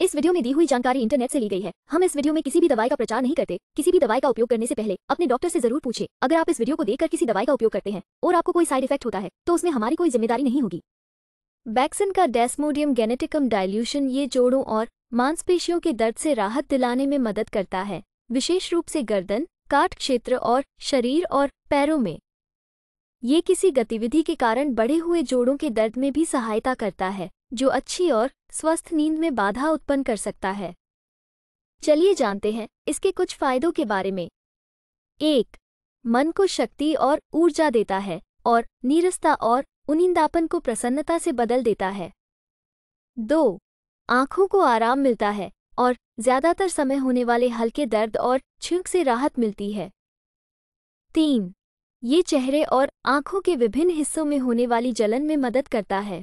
इस वीडियो में दी हुई जानकारी इंटरनेट से ली गई है हम इस वीडियो में किसी भी दवाई का प्रचार नहीं करते किसी भी दवाई का उपयोग करने से पहले अपने डॉक्टर से जरूर पूछे अगर आप इस वीडियो को देखकर किसी दवाई का उपयोग करते हैं और आपको कोई साइड इफेक्ट होता है तो उसमें हमारी कोई जिम्मेदारी नहीं होगी बैक्सिन का डेस्मोडियम गेनेटिकम डायल्यूशन ये जोड़ों और मांसपेशियों के दर्द से राहत दिलाने में मदद करता है विशेष रूप से गर्दन काट क्षेत्र और शरीर और पैरों में ये किसी गतिविधि के कारण बढ़े हुए जोड़ों के दर्द में भी सहायता करता है जो अच्छी और स्वस्थ नींद में बाधा उत्पन्न कर सकता है चलिए जानते हैं इसके कुछ फायदों के बारे में एक मन को शक्ति और ऊर्जा देता है और नीरसता और उनिंदापन को प्रसन्नता से बदल देता है दो आँखों को आराम मिलता है और ज्यादातर समय होने वाले हल्के दर्द और छिंक से राहत मिलती है तीन ये चेहरे और आँखों के विभिन्न हिस्सों में होने वाली जलन में मदद करता है